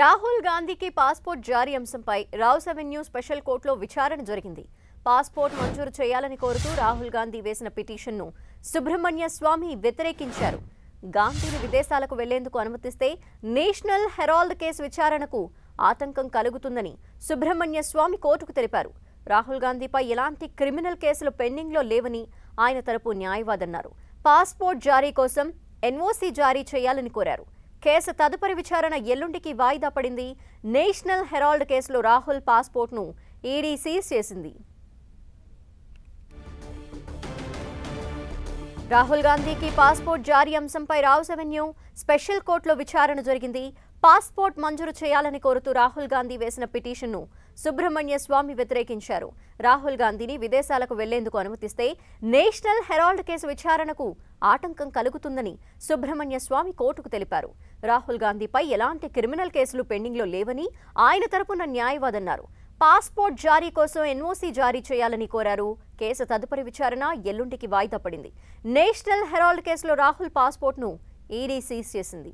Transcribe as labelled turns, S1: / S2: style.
S1: రాహుల్ గాంధీకి పాస్పోర్ట్ జారీ అంశంపై రావు అవెన్యూ స్పెషల్ కోర్టులో విచారణ జరిగింది పాస్పోర్ట్ మంజూరు చేయాలని కోరుతూ రాహుల్ గాంధీ వేసిన పిటిషన్ను సుబ్రహ్మణ్య స్వామి వ్యతిరేకించారు గాంధీని విదేశాలకు వెళ్లేందుకు అనుమతిస్తే నేషనల్ హెరాల్డ్ కేసు విచారణకు ఆతంకం కలుగుతుందని సుబ్రహ్మణ్య స్వామి కోర్టుకు తెలిపారు రాహుల్ గాంధీపై ఎలాంటి క్రిమినల్ కేసులు పెండింగ్లో లేవని ఆయన తరపు న్యాయవాదన్నారు పాస్పోర్ట్ జారీ కోసం ఎన్ఓసీ జారీ చేయాలని కోరారు కేసు తదుపరి విచారణ ఎల్లుండికి వాయిదా పడింది నేషనల్ హెరాల్డ్ కేసులో రాహుల్ పాస్పోర్ట్ను ఈడీ సీజ్ చేసింది రాహుల్ గాంధీకి పాస్పోర్ట్ జారీ అంశంపై రావుస్ అవెన్యూ స్పెషల్ కోర్టులో విచారణ జరిగింది పాస్పోర్ట్ మంజూరు చేయాలని కోరుతూ రాహుల్ గాంధీ వేసిన పిటిషన్ను సుబ్రహ్మణ్య స్వామి వ్యతిరేకించారు రాహుల్ గాంధీని విదేశాలకు వెళ్లేందుకు అనుమతిస్తే నేషనల్ హెరాల్డ్ కేసు విచారణకు ఆటంకం కలుగుతుందని సుబ్రహ్మణ్య స్వామి కోర్టుకు తెలిపారు రాహుల్ గాంధీపై ఎలాంటి క్రిమినల్ కేసులు పెండింగ్లో లేవని ఆయన తరపున న్యాయవాదన్నారు పాస్పోర్ట్ జారీ కోసం ఎన్ఓసీ జారీ చేయాలని కోరారు కేసు తదుపరి విచారణ ఎల్లుండికి వాయిదా పడింది నేషనల్ హెరాల్డ్ కేసులో రాహుల్ పాస్పోర్ట్ను ఈడీ సీజ్ చేసింది